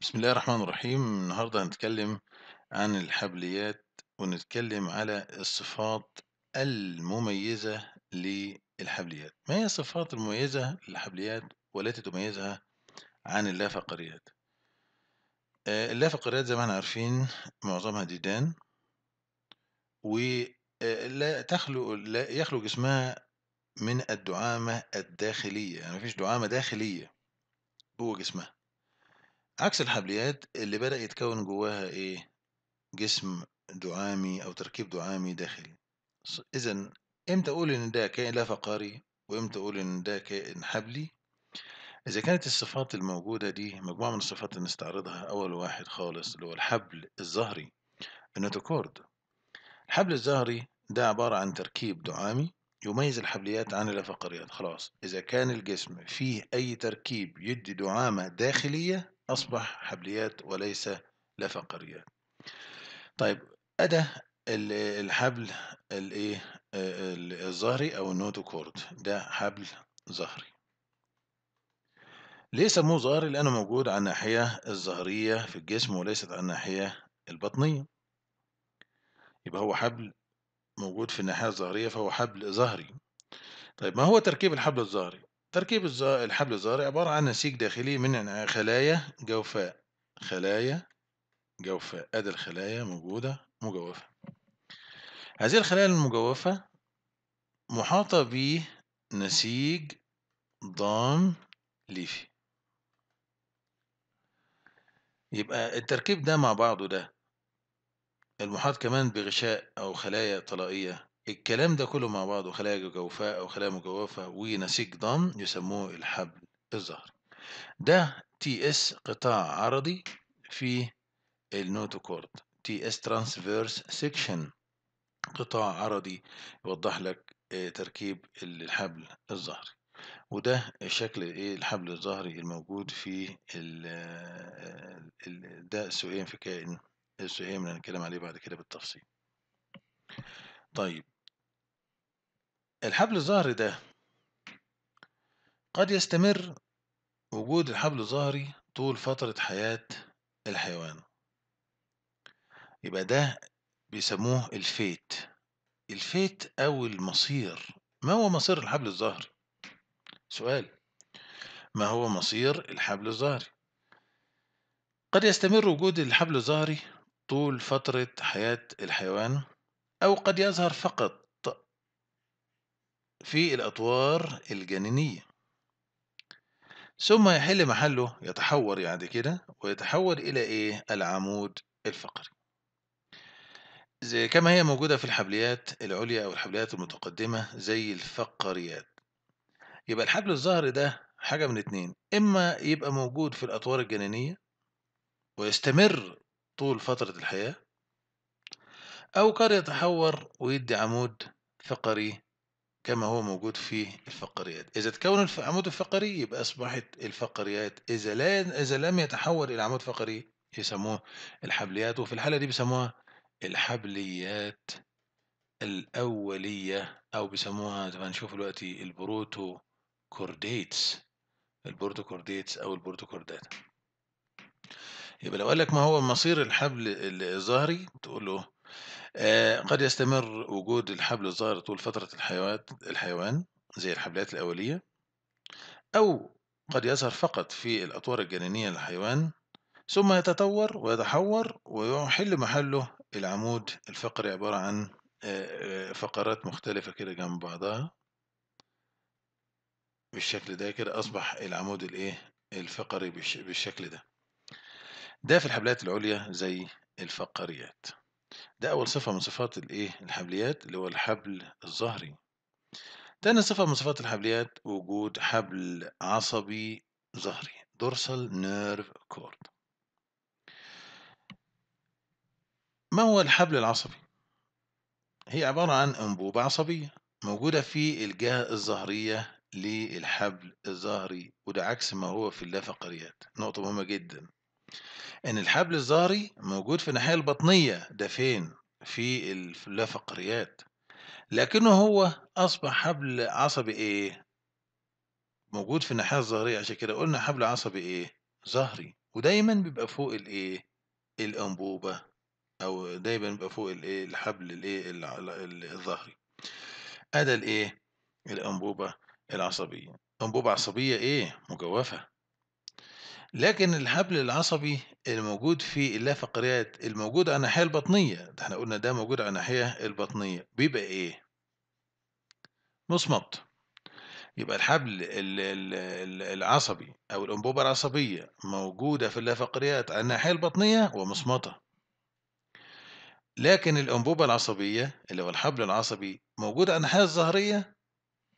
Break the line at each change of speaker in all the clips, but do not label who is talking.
بسم الله الرحمن الرحيم النهاردة هنتكلم عن الحبليات ونتكلم على الصفات المميزة للحبليات ما هي الصفات المميزة للحبليات والتي تميزها عن اللافقريات آه، اللافقريات زي ما احنا عارفين معظمها ديدان ولا آه، تخلو لا يخلو جسمها من الدعامة الداخلية يعني مفيش دعامة داخلية جوه جسمها عكس الحبليات اللي بدأ يتكون جواها إيه جسم دعامي أو تركيب دعامي داخلي إذا إمتى أقول إن ده كائن لا فقاري وإمتى أقول إن ده كائن حبلي إذا كانت الصفات الموجودة دي مجموعة من الصفات اللي نستعرضها أول واحد خالص اللي هو الحبل الظهري النوتوكورد الحبل الظهري ده عبارة عن تركيب دعامي يميز الحبليات عن اللافقريات خلاص إذا كان الجسم فيه أي تركيب يدي دعامة داخلية أصبح حبليات وليس لا فقريات طيب أدى الحبل الايه الظهري او النوتوكورد ده حبل ظهري ليه سموه ظهري لانه موجود على الناحيه الظهريه في الجسم وليست على الناحيه البطنيه يبقى هو حبل موجود في الناحيه الظهريه فهو حبل ظهري طيب ما هو تركيب الحبل الظهري تركيب الحبل الزهري عبارة عن نسيج داخلي من خلايا جوفاء خلايا جوفاء أدي الخلايا موجودة مجوفة هذه الخلايا المجوفة محاطة بنسيج ضام ليفي يبقى التركيب ده مع بعضه ده المحاط كمان بغشاء أو خلايا طلائية الكلام ده كله مع بعضه خلايا جوفاء أو خلايا مجوفة ونسيج ضم يسموه الحبل الظهري ده تي اس قطاع عرضي في النوتوكورد تي اس ترانسفيرس سيكشن قطاع عرضي يوضح لك آه، تركيب الحبل الظهري وده شكل ايه الحبل الظهري الموجود في ال آه، ده السؤال في كائن السؤال اللي هنتكلم عليه بعد كده بالتفصيل طيب الحبل الظهري ده قد يستمر وجود الحبل الظهري طول فترة حياة الحيوان يبقى ده بيسموه الفيت الفيت أو المصير ما هو مصير الحبل الظهري سؤال ما هو مصير الحبل الظهري قد يستمر وجود الحبل الظهري طول فترة حياة الحيوان أو قد يظهر فقط في الأطوار الجنينية ثم يحل محله يتحور يعني كده ويتحول إلى إيه العمود الفقري زي كما هي موجودة في الحبليات العليا أو الحبليات المتقدمة زي الفقريات يبقى الحبل الظهري ده حاجة من اتنين إما يبقى موجود في الأطوار الجنينية ويستمر طول فترة الحياة أو قد يتحور ويدي عمود فقري كما هو موجود في الفقريات إذا تكون العمود الفقري يبقى أصبحت الفقريات إذا لا إذا لم يتحول إلى عمود فقري يسموه الحبليات وفي الحالة دي بيسموها الحبليات الأولية أو بيسموها زي ما هنشوف دلوقتي البروتو كورديتس كورديتس أو البروتوكوردات يبقى لو قال لك ما هو مصير الحبل الظهري تقول له آه، قد يستمر وجود الحبل الظاهر طول فترة الحيوان الحيوان زي الحبلات الأولية أو قد يظهر فقط في الأطوار الجنينية للحيوان ثم يتطور ويتحور ويحل محله العمود الفقري عبارة عن آه، آه، فقرات مختلفة كده جنب بعضها بالشكل ده كده أصبح العمود الإيه الفقري بالشكل ده ده في الحبلات العليا زي الفقريات ده أول صفة من صفات الإيه الحبليات اللي هو الحبل الظهري تاني صفة من صفات الحبليات وجود حبل عصبي ظهري dorsal nerve cord ما هو الحبل العصبي؟ هي عبارة عن أنبوبة عصبية موجودة في الجهة الظهرية للحبل الظهري وده عكس ما هو في اللافقريات نقطة مهمة جدا إن الحبل الظهري موجود في الناحية البطنية ده فين؟ في اللافقريات لكنه هو أصبح حبل عصبي إيه؟ موجود في الناحية الظهرية عشان كده قلنا حبل عصبي إيه؟ ظهري ودايما بيبقى فوق الإيه؟ الأنبوبة أو دايما بيبقى فوق الإيه؟ الحبل الإيه؟ الظهري ادى الإيه؟ الأنبوبة العصبية أنبوبة عصبية إيه؟ مجوفة لكن الحبل العصبي الموجود في اللافقريات الموجود على الناحية البطنية ده احنا قلنا ده موجود على الناحية البطنية بيبقى ايه؟ مصمت يبقى الحبل العصبي أو الأنبوبة العصبية موجودة في اللافقريات على الناحية البطنية ومصمتة لكن الأنبوبة العصبية اللي هو الحبل العصبي موجود على الناحية الظهرية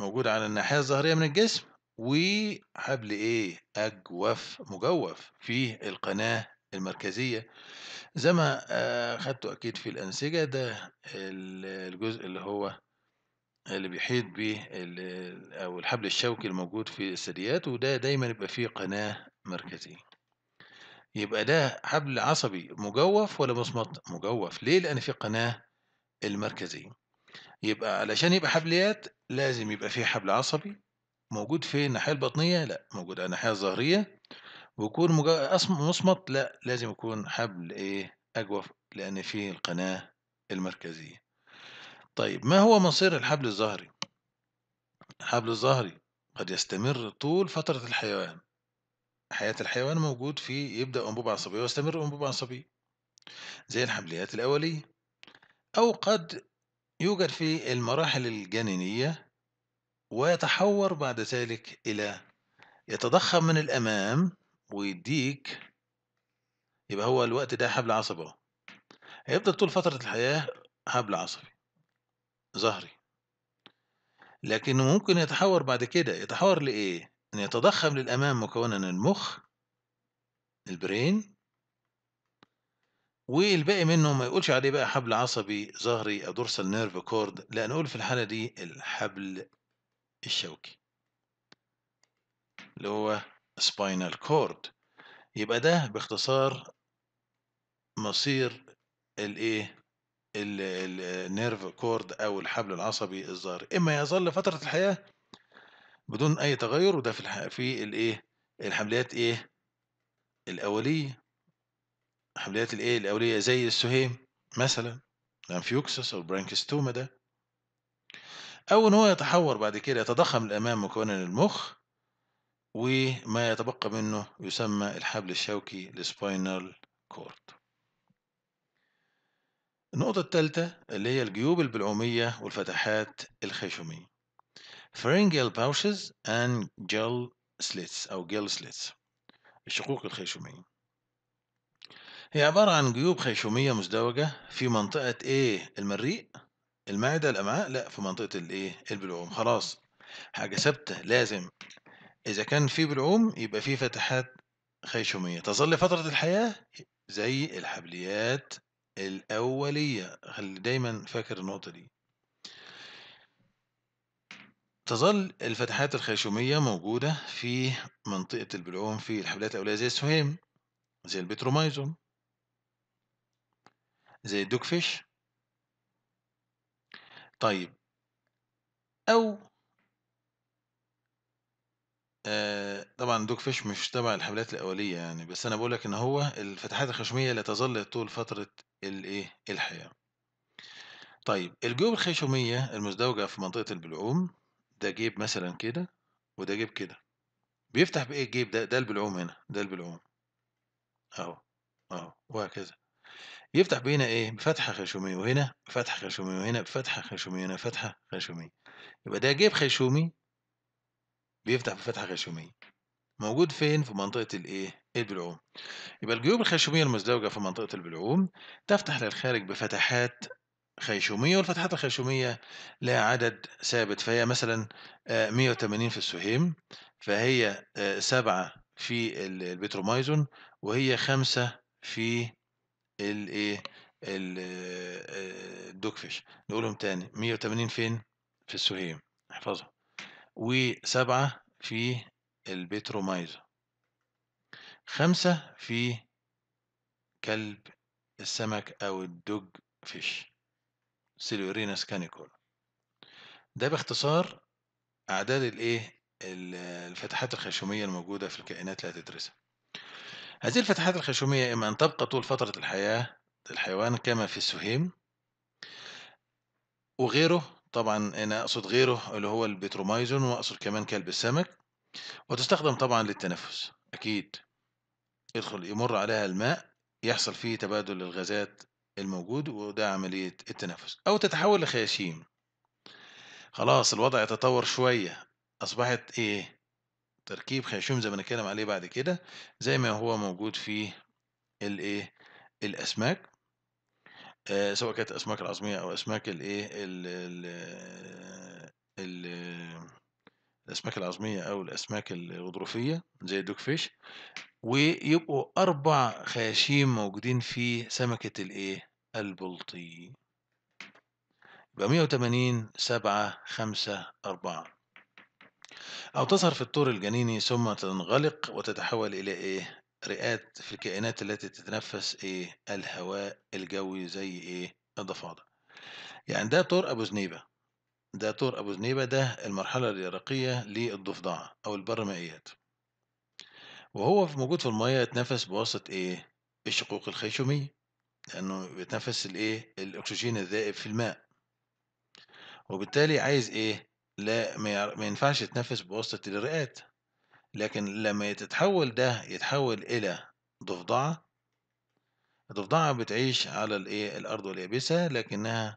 موجود على الناحية الظهرية من الجسم وحبل ايه اجوف مجوف فيه القناه المركزيه زي ما آه، خدته اكيد في الانسجه ده الجزء اللي هو اللي بيحيط بيه او الحبل الشوكي الموجود في الثدييات وده دايما يبقى فيه قناه مركزيه يبقى ده حبل عصبي مجوف ولا مصمت مجوف ليه لان في قناه المركزيه يبقى علشان يبقى حبليات لازم يبقى فيه حبل عصبي موجود في الناحية البطنية؟ لأ، موجود على الناحية الظهرية، ويكون مصمت؟ لأ، لازم يكون حبل إيه أجوف لأن فيه القناة المركزية. طيب ما هو مصير الحبل الظهري؟ الحبل الظهري قد يستمر طول فترة الحيوان حياة الحيوان موجود في يبدأ أنبوبة عصبية ويستمر أنبوبة عصبية زي الحبليات الأولية أو قد يوجد في المراحل الجنينية ويتحور بعد ذلك إلى يتضخم من الأمام ويديك يبقى هو الوقت ده حبل عصبي أهو هيفضل طول فترة الحياة حبل عصبي ظهري لكنه ممكن يتحور بعد كده يتحور لإيه؟ إن يتضخم للأمام مكونا المخ البرين والباقي منه ما يقولش عليه بقى حبل عصبي ظهري أو دورسال نيرف كورد لا نقول في الحالة دي الحبل الشوكي اللي هو spinal cord يبقى ده باختصار مصير الايه النيرف كورد او الحبل العصبي الظهري اما يظل لفتره الحياه بدون اي تغير وده في في الايه الحمليات ايه الاوليه حمليات الايه الاوليه زي السهيم مثلا الانفيوكسس او البرانكستوما ده أو إن هو يتحور بعد كده يتضخم الأمام مكونا للمخ وما يتبقى منه يسمى الحبل الشوكي السباينال كورد النقطة الثالثة اللي هي الجيوب البلعومية والفتحات الخيشومية pharyngeal pouches and gel slits أو gel slits الشقوق الخيشومية هي عبارة عن جيوب خيشومية مزدوجة في منطقة إيه المريء المعدة الأمعاء لأ في منطقة الإيه البلعوم خلاص حاجة ثابتة لازم إذا كان في بلعوم يبقى في فتحات خيشومية تظل فترة الحياة زي الحبليات الأولية خلي دايما فاكر النقطة دي تظل الفتحات الخيشومية موجودة في منطقة البلعوم في الحبلات الأولية زي السهيم زي البتروميزوم زي الدوكفيش طيب أو آه طبعًا دوج فيش مش تبع الحملات الأولية يعني، بس أنا بقولك إن هو الفتحات الخشمية لا تَظَل طول فترة الإيه، الحياة. طيب الجيوب الخشمية المزدوجة في منطقة البلعوم، ده جيب مثلًا كده وده جيب كده، بيفتح بإيه الجيب ده، ده البلعوم هنا، ده البلعوم. أهو، أهو وهكذا. بيفتح بين ايه بفتحة خشومية وهنا بفتحة خشومية وهنا بفتحة خشومية وهنا بفتحه خشومية يبقى ده جيب خشومي بيفتح بفتحة خشومية موجود فين في منطقة الايه البلعوم يبقى الجيوب الخشوميه المزدوجة في منطقة البلعوم تفتح للخارج بفتحات خيشومية والفتحات الخيشومية لها عدد ثابت فهي مثلا 180 آه، في السهيم فهي آه، سبعة في البتروميزون وهي خمسة في الايه الدوك فيش نقولهم تاني 180 فين في السوهيم احفظها وسبعة في البيترومايزا خمسة في كلب السمك أو الدوج فيش سيلورينس كانيكول ده باختصار أعداد الإيه الفتحات الخشومية الموجودة في الكائنات اللي هتدرسها هذه الفتحات الخشومية إما أن تبقى طول فترة الحياة الحيوان كما في السهيم وغيره طبعا أنا أقصد غيره اللي هو البتروميزون وأقصد كمان كلب السمك وتستخدم طبعا للتنفس أكيد يدخل يمر عليها الماء يحصل فيه تبادل الغازات الموجود وده عملية التنفس أو تتحول لخياشيم خلاص الوضع يتطور شوية أصبحت إيه تركيب خياشيم زي ما نتكلم عليه بعد كده زي ما هو موجود في الايه الاسماك آه سواء كانت اسماك العظميه او اسماك الايه الاسماك العظميه او الاسماك الغضروفيه زي الدوك فيش ويبقوا اربع خياشيم موجودين في سمكه الايه البلطي يبقى 180 7 5 4 أو تظهر في الطور الجنيني ثم تنغلق وتتحول إلى إيه؟ رئات في الكائنات التي تتنفس إيه؟ الهواء الجوي زي إيه؟ الضفادع. يعني ده طور أبو زنيبة. ده طور أبو زنيبة ده المرحلة اليرقية للضفدعة أو البرمائيات. وهو في- موجود في المياه يتنفس بواسطة إيه؟ الشقوق الخيشومية لأنه بيتنفس الإيه؟ الأكسجين الذائب في الماء وبالتالي عايز إيه؟ لأ ما ينفعش يتنفس بواسطة الرئات لكن لمّا تتحوّل ده يتحوّل إلى ضفدعة الضفدعة بتعيش على الإيه، الأرض اليابسة لكنها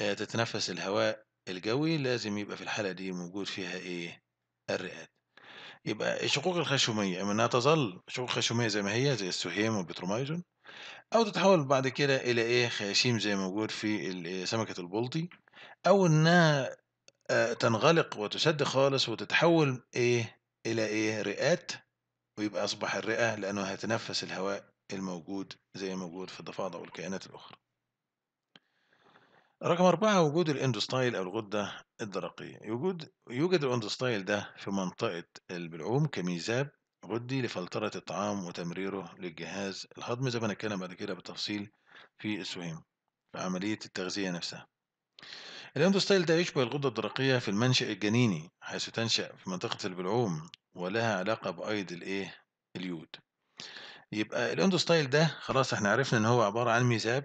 آه، تتنفّس الهواء الجوي، لازم يبقى في الحالة دي موجود فيها إيه، الرئات. يبقى الشقوق الخشومية إما يعني إنها تظل شقوق خشومية زي ما هي زي السهيم والبترومايزون أو تتحوّل بعد كده إلى إيه، خياشيم زي موجود في آه، سمكة البلطي، أو إنها آه، تنغلق وتسد خالص وتتحول ايه الى ايه رئات ويبقى اصبح الرئه لانه هيتنفس الهواء الموجود زي موجود في الضفادع والكائنات الاخرى رقم أربعة وجود الاندوستايل أو الغدة الدرقية يوجد يوجد الاندوستايل ده في منطقة البلعوم كميزاب غدي لفلترة الطعام وتمريره للجهاز الهضمي زي ما هنتكلم بعد كده بالتفصيل في السويم في عملية التغذية نفسها الاندوستايل ده يشبه الغدة الدرقية في المنشأ الجنيني حيث تنشأ في منطقة البلعوم ولها علاقة بأيض الإيه؟ اليود. يبقى الاندوستايل ده خلاص احنا عرفنا إن هو عبارة عن ميزاب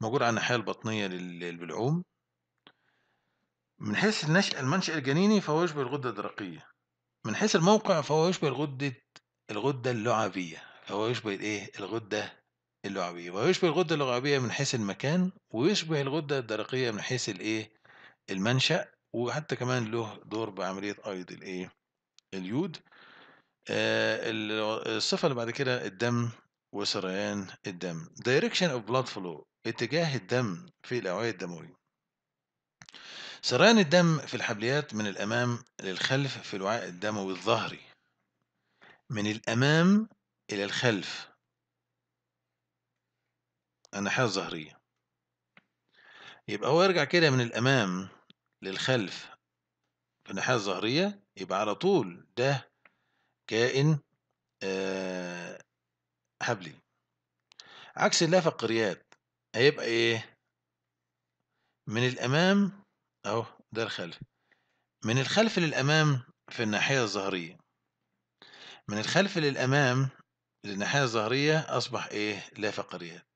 موجود على الناحية البطنية للبلعوم من حيث النشأ المنشأ الجنيني فهو يشبه الغدة الدرقية من حيث الموقع فهو يشبه الغدة الغدة اللعابية فهو يشبه الإيه؟ الغدة اللعبية ويشبه الغدة اللعابية من حيث المكان ويشبه الغدة الدرقية من حيث الايه المنشأ وحتى كمان له دور بعملية أيض الايه اليود آه، الصفة اللي بعد كده الدم وسريان الدم direction of blood flow اتجاه الدم في الأوعية الدموية سريان الدم في الحبليات من الأمام للخلف في الوعاء الدموي الظهري من الأمام إلى الخلف الناحية الظهرية يبقى هو يرجع كده من الأمام للخلف في الناحية الظهرية يبقى على طول ده كائن آه حبلي عكس اللافقريات هيبقى ايه من الأمام أهو ده الخلف من الخلف للأمام في الناحية الظهرية من الخلف للأمام للناحية الظهرية أصبح إيه لا فقريات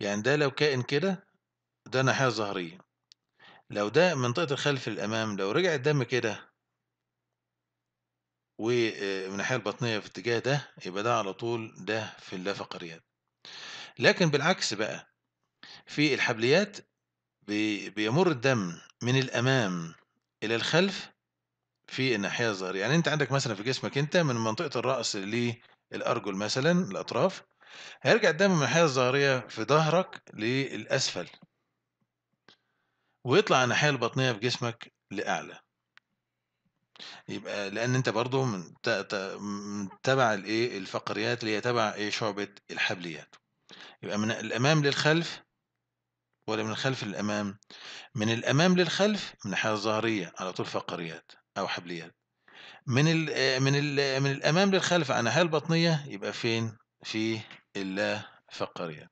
يعني ده لو كائن كده ده ناحية ظهرية لو ده منطقة الخلف للأمام لو رجع الدم كده ومن آه، ناحية البطنية في اتجاه ده يبقى ده على طول ده في اللافقريات لكن بالعكس بقى في الحبليات بيمر الدم من الأمام إلى الخلف في الناحية الظهرية يعني أنت عندك مثلا في جسمك أنت من منطقة الرأس للأرجل مثلا الأطراف هيرجع الدم من الناحية الظهرية في ظهرك للأسفل ويطلع الناحية البطنية في جسمك لأعلى يبقى لأن أنت برضو من تبع الإيه الفقريات اللي هي تبع إيه شعبة الحبليات يبقى من الأمام للخلف ولا من الخلف للأمام من الأمام للخلف من الناحية الظهرية على طول فقريات أو حبليات من ال آه، من ال آه، من الأمام للخلف على الناحية البطنية يبقى فين في الله فقريا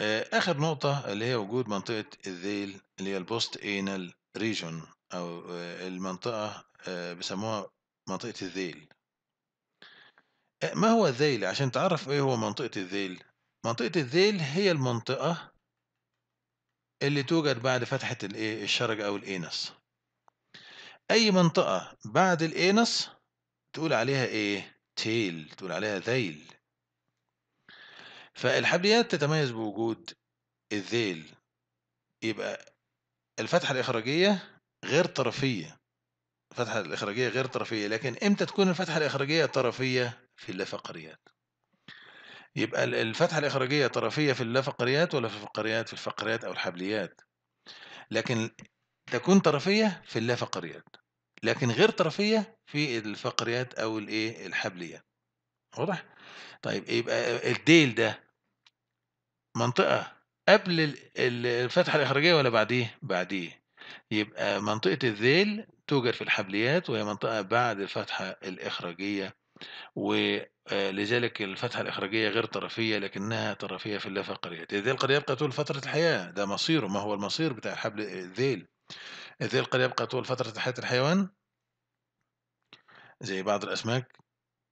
آه، آخر نقطة اللي هي وجود منطقة الذيل اللي هي البوست انال ريجون أو آه، المنطقة آه، بيسموها منطقة الذيل ما هو الذيل عشان تعرف ايه هو منطقة الذيل منطقة الذيل هي المنطقة اللي توجد بعد فتحة الايه الشرج أو الإنس أي منطقة بعد الإنس تقول عليها ايه تيل تقول عليها ذيل فالحبليات تتميز بوجود الذيل يبقى الفتحة الإخراجية غير طرفية الفتحة الإخراجية غير طرفية لكن إمتى تكون الفتحة الإخراجية طرفية في اللافقريات يبقى الفتحة الإخراجية طرفية في اللافقريات ولا في الفقريات في الفقريات أو الحبليات لكن تكون طرفية في اللافقريات لكن غير طرفية في الفقريات أو الإيه الحبلية واضح؟ طيب يبقى الديل ده منطقة قبل الفتحة الإخراجية ولا بعديه؟ بعديه يبقى منطقة الذيل توجد في الحبليات وهي منطقة بعد الفتحة الإخراجية ولذلك آه، الفتحة الإخراجية غير طرفية لكنها طرفية في اللافقريات الذيل قد يبقى طول فترة الحياة ده مصيره ما هو المصير بتاع حبل الذيل الذيل قد يبقى طول فترة حياة الحيوان زي بعض الأسماك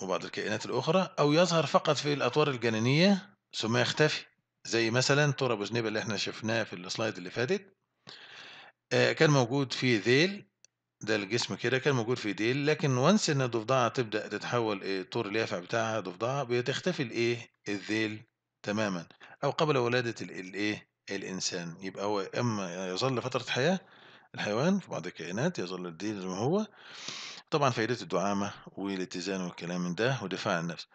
وبعض الكائنات الأخرى أو يظهر فقط في الأطوار الجنينية ثم يختفي زي مثلا تور أبو زنيبة اللي احنا شفناه في السلايد اللي فاتت آه، كان موجود في ذيل ده الجسم كده كان موجود في ديل لكن وانس ان الضفدعه تبدا تتحول ايه طور اليافع بتاعها ضفدعه بتختفي الايه الذيل تماما او قبل ولاده الايه الانسان يبقى هو اما يظل فتره حياه الحيوان في بعض الكائنات يظل الدين زي ما هو طبعا فائدته الدعامة والاتزان والكلام من ده ودفاع عن النفس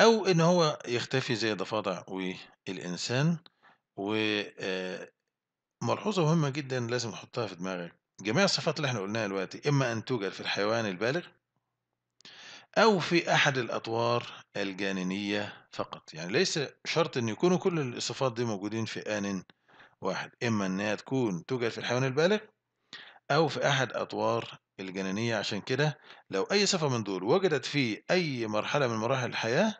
أو إن هو يختفي زي الضفادع والإنسان وملحوظة آه، مهمة جدا لازم نحطها في دماغك جميع الصفات اللي احنا قلناها دلوقتي إما أن توجد في الحيوان البالغ أو في أحد الأطوار الجانينية فقط يعني ليس شرط أن يكونوا كل الصفات دي موجودين في آن واحد إما أنها تكون توجد في الحيوان البالغ أو في أحد أدوار الجنينية عشان كده لو أي صفة من دول وجدت في أي مرحلة من مراحل الحياة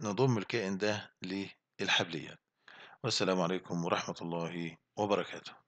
نضم الكائن ده للحبلية والسلام عليكم ورحمة الله وبركاته